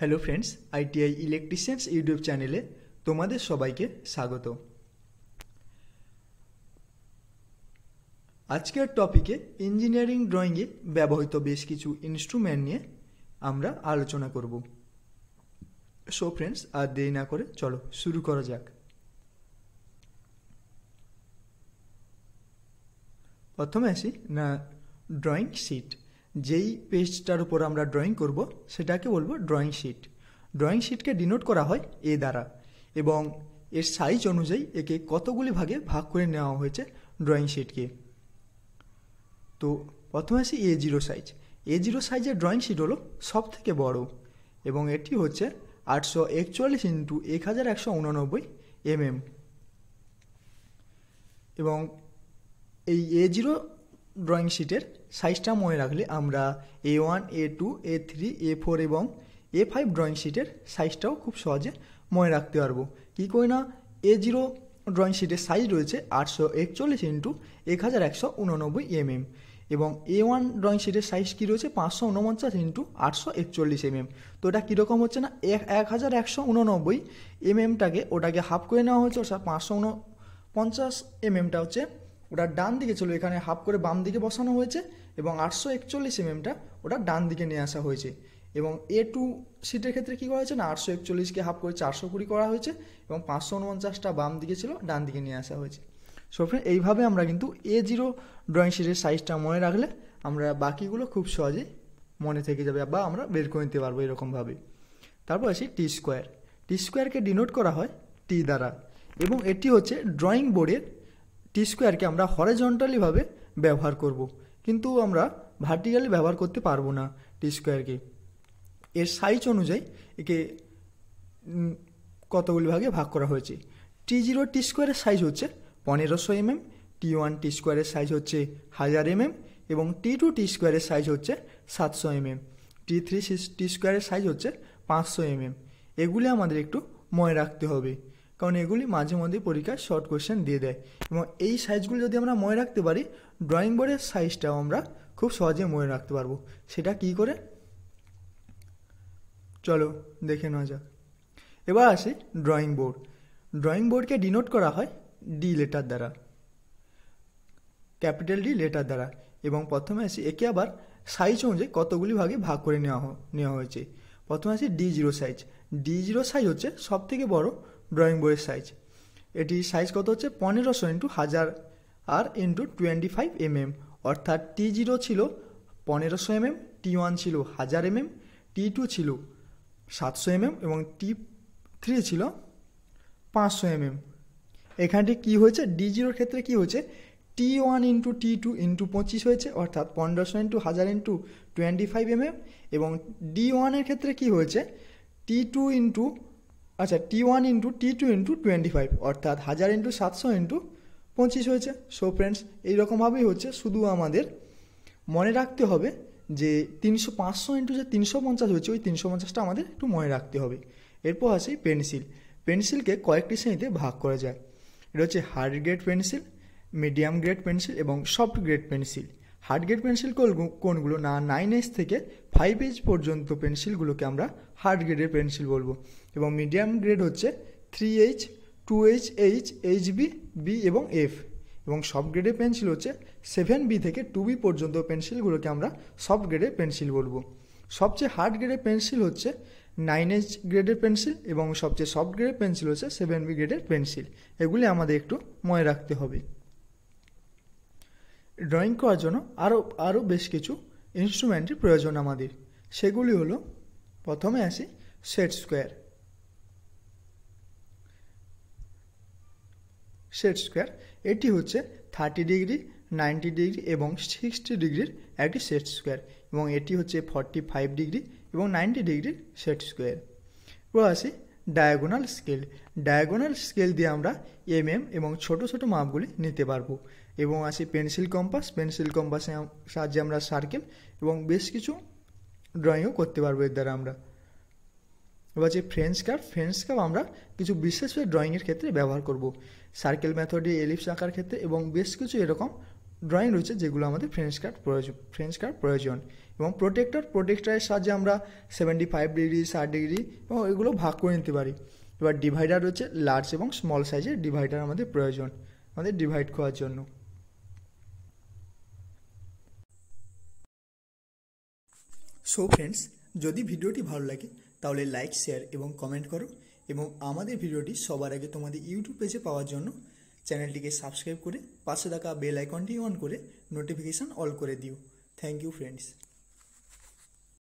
Hello friends ITI electricians YouTube চ্যানেলে তোমাদের সবাইকে স্বাগত আজকের টপিকে ইঞ্জিনিয়ারিং ড্রয়িংয়ে ব্যবহৃত বেশ কিছু ইনস্ট্রুমেন্ট নিয়ে আমরা আলোচনা করব সো ফ্রেন্ডস আর দেরি না করে চলো শুরু করা যাক প্রথমে আসি না ড্রয়িং শিট যেই পেজটার উপর আমরা ড্রয়িং করব সেটাকে বলবো ড্রয়িং শিট ড্রয়িং শিটকে ডিনোট করা হয় এ দ্বারা এবং এর সাইজ অনুযায়ী একে কতগুলি ভাগে ভাগ করে নেওয়া হয়েছে ড্রয়িং শিটকে তো প্রথমে আসি A zero size A zero সাইজের ড্রয়িং শিট হলো সব থেকে বড় এবং এটি হচ্ছে আটশো একচুয়াল্লিশ ইন্টু এক হাজার একশো উনানব্বই এমএম এবং এই এ জিরো ড্রয়িং শিটের সাইজটা মনে রাখলে আমরা A one A two A three A four এবং এ ফাইভ ড্রয়িং শিটের সাইজটাও খুব সহজে মনে রাখতে পারবো কী করে না এ জিরো ড্রয়িং শিটের সাইজ রয়েছে আটশো একচল্লিশ ইন্টু এক হাজার একশো উননব্বই এমএম mm এবং এ ওয়ান ড্রয়িং শিটের সাইজ কী রয়েছে পাঁচশো উনপঞ্চাশ ইন্টু আটশো একচল্লিশ এমএম mm। তো এটা কীরকম হচ্ছে না এক এক হাজার একশো উননব্বই এমএমটাকে mm ওটাকে হাফ করে নেওয়া হয়েছে ওটা পাঁচশো উন পঞ্চাশ এমএমটা হচ্ছে ওটা ডান দিকে ছিল এখানে হাফ করে বাম দিকে বসানো হয়েছে এবং আটশো একচল্লিশ এমএমটা mm ওটা ডান দিকে নিয়ে আসা হয়েছে এবং এ টু সিটের ক্ষেত্রে কী করা হয়েছে না আটশো একচল্লিশকে হাফ করে চারশো কুড়ি করা হয়েছে এবং পাঁচশো উনপঞ্চাশটা বাম দিকে ছিল ডান দিকে নিয়ে আসা হয়েছে সো ফ্রেন্ড এইভাবে আমরা কিন্তু এ জিরো ড্রয়িং শিটের সাইজটা মনে রাখলে আমরা বাকিগুলো খুব সহজেই মনে থেকে যাবে বা আমরা বের করে নিতে পারবো এরকমভাবে তারপর আসি টি স্কোয়ার টি স্কোয়ারকে ডিনোট করা হয় টি দ্বারা এবং এটি হচ্ছে ড্রয়িং বোর্ডের টি স্কোয়ারকে আমরা হরেজন্টালিভাবে ব্যবহার করব। কিন্তু আমরা ভার্টিক্যালি ব্যবহার করতে পারবো না টি স্কোয়ারকে এর সাইজ অনুযায়ী একে কতগুলি ভাগে ভাগ করা হয়েছে টি জিরো টি স্কোয়ারের সাইজ হচ্ছে পনেরোশো এমএম টি ওয়ান টি স্কোয়ারের সাইজ হচ্ছে হাজার এমএম এবং টি টু টি স্কোয়ারের সাইজ হচ্ছে সাতশো এমএম টি থ্রি টি স্কোয়ারের সাইজ হচ্ছে পাঁচশো এমএম এগুলি আমাদের একটু মনে রাখতে হবে কারণ এগুলি মাঝে মধ্যে পরীক্ষায় শর্ট কোয়েশ্চেন দিয়ে দেয় এবং এই সাইজগুলো যদি আমরা মনে রাখতে পারি ড্রয়িং বোর্ডের সাইজটাও আমরা খুব সহজে মনে রাখতে পারবো সেটা কি করে চলো দেখে নেওয়া যাক এবার আসি ড্রয়িং বোর্ড ড্রয়িং বোর্ডকে ডিনোট করা হয় ডি লেটার দ্বারা ক্যাপিটাল ডি লেটার দ্বারা এবং প্রথমে আসি একে আবার সাইজ অনুযায়ী কতগুলি ভাগে ভাগ করে নেওয়া নেওয়া হয়েছে প্রথমে আসি D zero size D zero size হচ্ছে সবথেকে বড় ড্রয়িং বইয়ের সাইজ এটি সাইজ কত হচ্ছে পনেরোশো ইন্টু হাজার আর ইন্টু টোয়েন্টি ফাইভ এমএম অর্থাৎ টি জিরো ছিল পনেরোশো এমএম টি ওয়ান ছিল হাজার এমএম টি টু ছিল সাতশো এমএম mm এবং টি থ্রি ছিল পাঁচশো এমএম mm। এখানটি কি হয়েছে ডি জিরোর ক্ষেত্রে কী হয়েছে T one into T two into পঁচিশ হয়েছে অর্থাৎ পনেরোশো ইন্টু হাজার ইন্টু টোয়েন্টি ফাইভ এমএম এবং ডি ওয়ানের ক্ষেত্রে কী হয়েছে টি টু ইন্টু আচ্ছা T one into T two into twenty five অর্থাৎ হাজার ইন্টু সাতশো ইন্টু পঁচিশ হয়েছে সো ফ্রেন্ডস এইরকমভাবেই হচ্ছে শুধু আমাদের মনে রাখতে হবে যে তিনশো পাঁচশো ইন্টু যে তিনশো পঞ্চাশ হয়েছে ওই তিনশো পঞ্চাশটা আমাদের একটু মনে রাখতে হবে এরপর আছে পেন্সিল পেন্সিলকে কয়েকটি শ্রেণীতে ভাগ করা যায় এটা হচ্ছে hard grade pencil medium grade pencil এবং soft grade pencil hard grade pencil কোনগুলো না নাইন এস থেকে ফাইভ এস পর্যন্ত পেন্সিলগুলোকে আমরা হার্ড গ্রেডের পেন্সিল বলবো এবং মিডিয়াম গ্রেড হচ্ছে three H two H H H B B এবং এফ এবং সফট গ্রেডের পেন্সিল হচ্ছে সেভেন বি থেকে টু বি পর্যন্ত পেন্সিলগুলোকে আমরা সফট গ্রেডের পেন্সিল বলবো সবচেয়ে হার্ড গ্রেডের পেন্সিল হচ্ছে নাইন এইচ গ্রেডের পেন্সিল এবং সবচেয়ে সফট গ্রেডের পেন্সিল হচ্ছে সেভেন বি গ্রেডের পেন্সিল এগুলি আমাদের একটু মনে রাখতে হবে ড্রয়িং করার জন্য আরও আরও বেশ কিছু ইনস্ট্রুমেন্টের প্রয়োজন আমাদের সেগুলি হলো প্রথমে আসি সেট স্কোয়ার সেট স্কোয়ার এটি হচ্ছে থার্টি ডিগ্রি নাইনটি ডিগ্রি এবং সিক্সটি ডিগ্রির একটি সেট স্কোয়ার এবং এটি হচ্ছে ফর্টি ফাইভ ডিগ্রি এবং নাইনটি ডিগ্রির সেট স্কোয়ার এবার আসি ডায়াগোনাল স্কেল ডায়াগোনাল স্কেল দিয়ে আমরা এম এম এবং ছোট ছোট মাপগুলি নিতে পারবো এবং আছে পেন্সিল কম্পাস পেন্সিল কম্পাসের সাহায্যে আমরা সার্কেল এবং বেশ কিছু ড্রয়িংও করতে পারবো এর দ্বারা আমরা এবার যে ফ্রেঞ্চ কাপ ফ্রেঞ্চ কাপ আমরা কিছু বিশেষ ড্রয়িংয়ের ক্ষেত্রে ব্যবহার করব সার্কেল মেথডে এলিপস আঁকার ক্ষেত্রে এবং বেশ কিছু এরকম ড্রয়িং রয়েছে যেগুলো আমাদের ফ্রেঞ্চ কার্ড প্রয়োজন ফ্রেঞ্চ কার্ড প্রয়োজন এবং প্রোটেক্টর প্রোটেক্টরের সাহায্যে আমরা সেভেন্টি ফাইভ ডিগ্রি ষাট ডিগ্রি এবং এগুলো ভাগ করে নিতে পারি এবার ডিভাইডার হচ্ছে লার্জ এবং স্মল সাইজের ডিভাইডার আমাদের প্রয়োজন আমাদের ডিভাইড করার জন্য সো ফ্রেন্ডস যদি ভিডিওটি ভালো লাগে তাহলে লাইক শেয়ার এবং কমেন্ট করো এবং আমাদের ভিডিওটি সবার আগে তোমাদের ইউটিউব পেজে পাওয়ার জন্য চ্যানেলটিকে সাবস্ক্রাইব করে পাশে থাকা বেল আইকনটি অন করে নোটিফিকেশান অল করে দিও থ্যাংক ইউ ফ্রেন্ডস